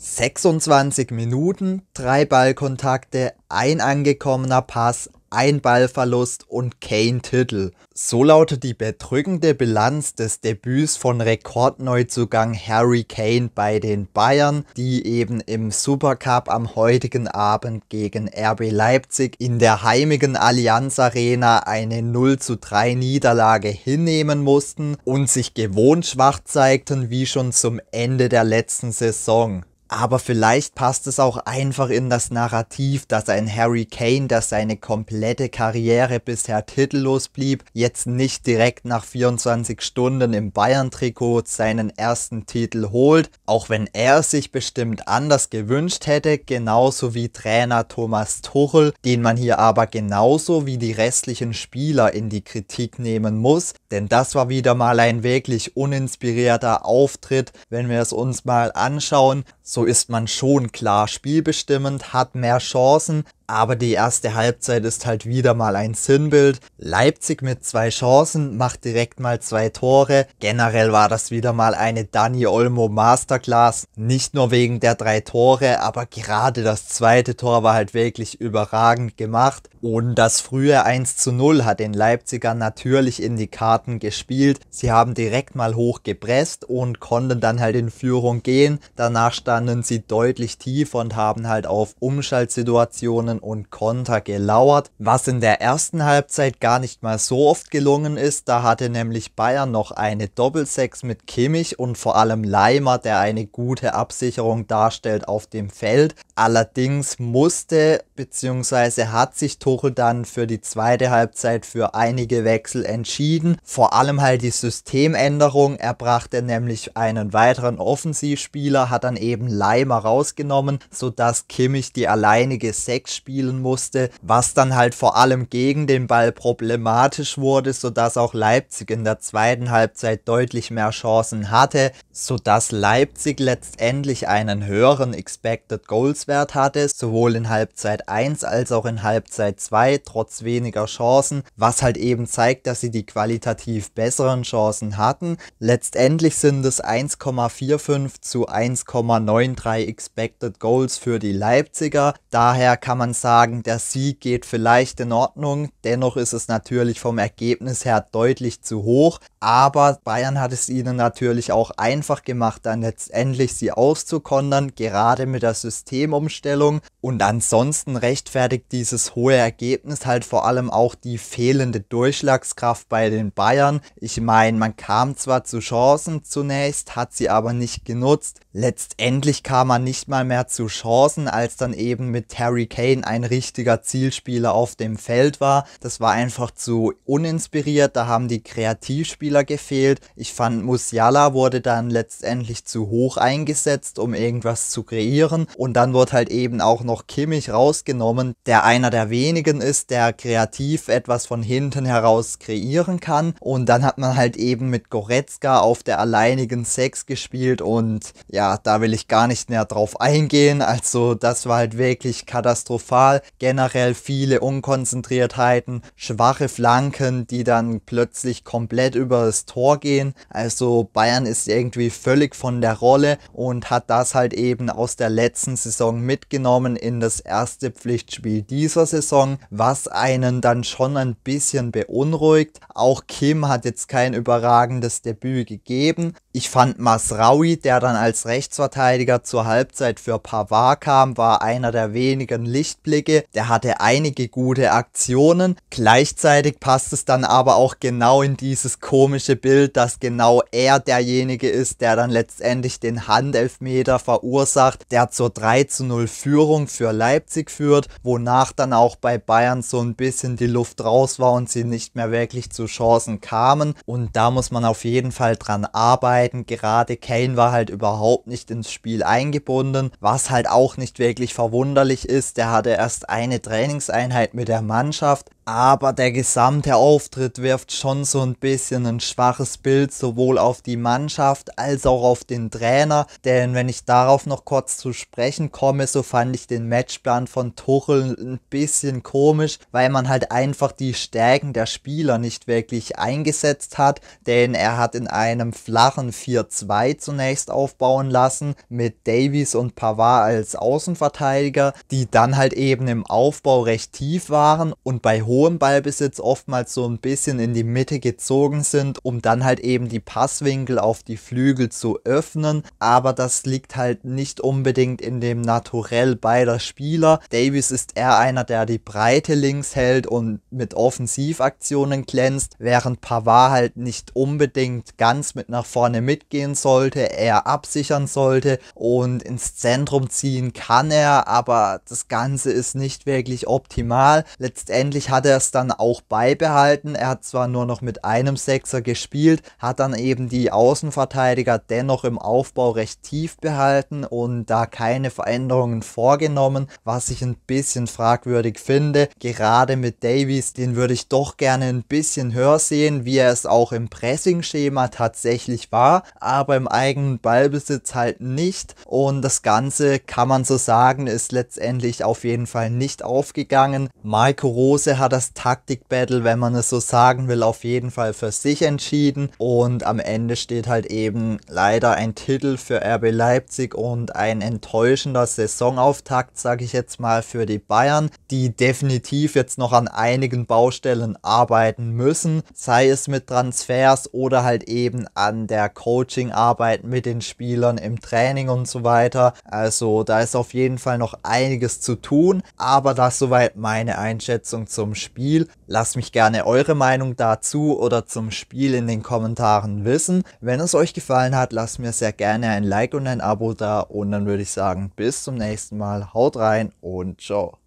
26 Minuten, drei Ballkontakte, ein angekommener Pass, ein Ballverlust und kein Titel. So lautet die bedrückende Bilanz des Debüts von Rekordneuzugang Harry Kane bei den Bayern, die eben im Supercup am heutigen Abend gegen RB Leipzig in der heimigen Allianz Arena eine 0 zu 3 Niederlage hinnehmen mussten und sich gewohnt schwach zeigten wie schon zum Ende der letzten Saison. Aber vielleicht passt es auch einfach in das Narrativ, dass ein Harry Kane, der seine komplette Karriere bisher titellos blieb, jetzt nicht direkt nach 24 Stunden im Bayern-Trikot seinen ersten Titel holt, auch wenn er sich bestimmt anders gewünscht hätte, genauso wie Trainer Thomas Tuchel, den man hier aber genauso wie die restlichen Spieler in die Kritik nehmen muss, denn das war wieder mal ein wirklich uninspirierter Auftritt, wenn wir es uns mal anschauen so ist man schon klar spielbestimmend, hat mehr Chancen, aber die erste Halbzeit ist halt wieder mal ein Sinnbild. Leipzig mit zwei Chancen, macht direkt mal zwei Tore. Generell war das wieder mal eine Dani Olmo Masterclass. Nicht nur wegen der drei Tore, aber gerade das zweite Tor war halt wirklich überragend gemacht. Und das frühe 1 zu 0 hat den Leipziger natürlich in die Karten gespielt. Sie haben direkt mal hoch gepresst und konnten dann halt in Führung gehen. Danach standen sie deutlich tief und haben halt auf Umschaltsituationen Gegnern und Konter gelauert, was in der ersten Halbzeit gar nicht mal so oft gelungen ist. Da hatte nämlich Bayern noch eine Doppelsechs mit Kimmich und vor allem Leimer, der eine gute Absicherung darstellt auf dem Feld. Allerdings musste bzw. hat sich Tuchel dann für die zweite Halbzeit für einige Wechsel entschieden. Vor allem halt die Systemänderung. Er brachte nämlich einen weiteren Offensivspieler, hat dann eben Leimer rausgenommen, sodass Kimmich die alleinige Sechs spielen musste, was dann halt vor allem gegen den Ball problematisch wurde, sodass auch Leipzig in der zweiten Halbzeit deutlich mehr Chancen hatte, sodass Leipzig letztendlich einen höheren Expected Goals Wert hatte, sowohl in Halbzeit 1 als auch in Halbzeit 2, trotz weniger Chancen, was halt eben zeigt, dass sie die qualitativ besseren Chancen hatten. Letztendlich sind es 1,45 zu 1,93 Expected Goals für die Leipziger. Daher kann man sagen, der Sieg geht vielleicht in Ordnung. Dennoch ist es natürlich vom Ergebnis her deutlich zu hoch. Aber Bayern hat es ihnen natürlich auch einfach gemacht, dann letztendlich sie auszukondern, gerade mit der Systemumstellung. Und ansonsten rechtfertigt dieses hohe Ergebnis halt vor allem auch die fehlende Durchschlagskraft bei den Bayern. Ich meine, man kam zwar zu Chancen zunächst, hat sie aber nicht genutzt. Letztendlich kam man nicht mal mehr zu Chancen, als dann eben mit Terry Kane ein richtiger Zielspieler auf dem Feld war. Das war einfach zu uninspiriert, da haben die Kreativspieler gefehlt. Ich fand, Musiala wurde dann letztendlich zu hoch eingesetzt, um irgendwas zu kreieren. Und dann wurde halt eben auch noch Kimmich rausgenommen, der einer der wenigen ist, der kreativ etwas von hinten heraus kreieren kann. Und dann hat man halt eben mit Goretzka auf der alleinigen Sechs gespielt und ja, da will ich gar nicht näher drauf eingehen. Also das war halt wirklich katastrophal. Generell viele Unkonzentriertheiten, schwache Flanken, die dann plötzlich komplett über das Tor gehen. Also Bayern ist irgendwie völlig von der Rolle und hat das halt eben aus der letzten Saison mitgenommen in das erste Pflichtspiel dieser Saison, was einen dann schon ein bisschen beunruhigt. Auch Kim hat jetzt kein überragendes Debüt gegeben. Ich fand Masraui, der dann als Rechtsverteidiger zur Halbzeit für Pavard kam, war einer der wenigen Lichtblicke. Der hatte einige gute Aktionen. Gleichzeitig passt es dann aber auch genau in dieses komische Bild, dass genau er derjenige ist, der dann letztendlich den Handelfmeter verursacht, der zur 3 zu 0 Führung für Leipzig führt, wonach dann auch bei Bayern so ein bisschen die Luft raus war und sie nicht mehr wirklich zu Chancen kamen. Und da muss man auf jeden Fall dran arbeiten. Gerade Kane war halt überhaupt überhaupt nicht ins Spiel eingebunden, was halt auch nicht wirklich verwunderlich ist. Der hatte erst eine Trainingseinheit mit der Mannschaft, aber der gesamte Auftritt wirft schon so ein bisschen ein schwaches Bild sowohl auf die Mannschaft als auch auf den Trainer. Denn wenn ich darauf noch kurz zu sprechen komme, so fand ich den Matchplan von Tuchel ein bisschen komisch, weil man halt einfach die Stärken der Spieler nicht wirklich eingesetzt hat. Denn er hat in einem flachen 4-2 zunächst aufbauen lassen mit Davies und Pavard als Außenverteidiger, die dann halt eben im Aufbau recht tief waren und bei hohen hohem Ballbesitz oftmals so ein bisschen in die Mitte gezogen sind, um dann halt eben die Passwinkel auf die Flügel zu öffnen. Aber das liegt halt nicht unbedingt in dem Naturell beider Spieler. Davis ist eher einer, der die Breite links hält und mit Offensivaktionen glänzt, während Pavard halt nicht unbedingt ganz mit nach vorne mitgehen sollte, eher absichern sollte und ins Zentrum ziehen kann er, aber das Ganze ist nicht wirklich optimal. Letztendlich hatte er es dann auch beibehalten. Er hat zwar nur noch mit einem Sechser gespielt, hat dann eben die Außenverteidiger dennoch im Aufbau recht tief behalten und da keine Veränderungen vorgenommen, was ich ein bisschen fragwürdig finde. Gerade mit Davies, den würde ich doch gerne ein bisschen höher sehen, wie er es auch im Pressing-Schema tatsächlich war, aber im eigenen Ballbesitz halt nicht. Und das Ganze kann man so sagen, ist letztendlich auf jeden Fall nicht aufgegangen. Marco Rose hat das Taktik-Battle, wenn man es so sagen will, auf jeden Fall für sich entschieden. Und am Ende steht halt eben leider ein Titel für RB Leipzig und ein enttäuschender Saisonauftakt, sage ich jetzt mal, für die Bayern, die definitiv jetzt noch an einigen Baustellen arbeiten müssen, sei es mit Transfers oder halt eben an der Coachingarbeit mit den Spielern im Training und so weiter. Also da ist auf jeden Fall noch einiges zu tun, aber das soweit meine Einschätzung zum Spiel. Spiel. Lasst mich gerne eure Meinung dazu oder zum Spiel in den Kommentaren wissen. Wenn es euch gefallen hat, lasst mir sehr gerne ein Like und ein Abo da und dann würde ich sagen, bis zum nächsten Mal. Haut rein und ciao.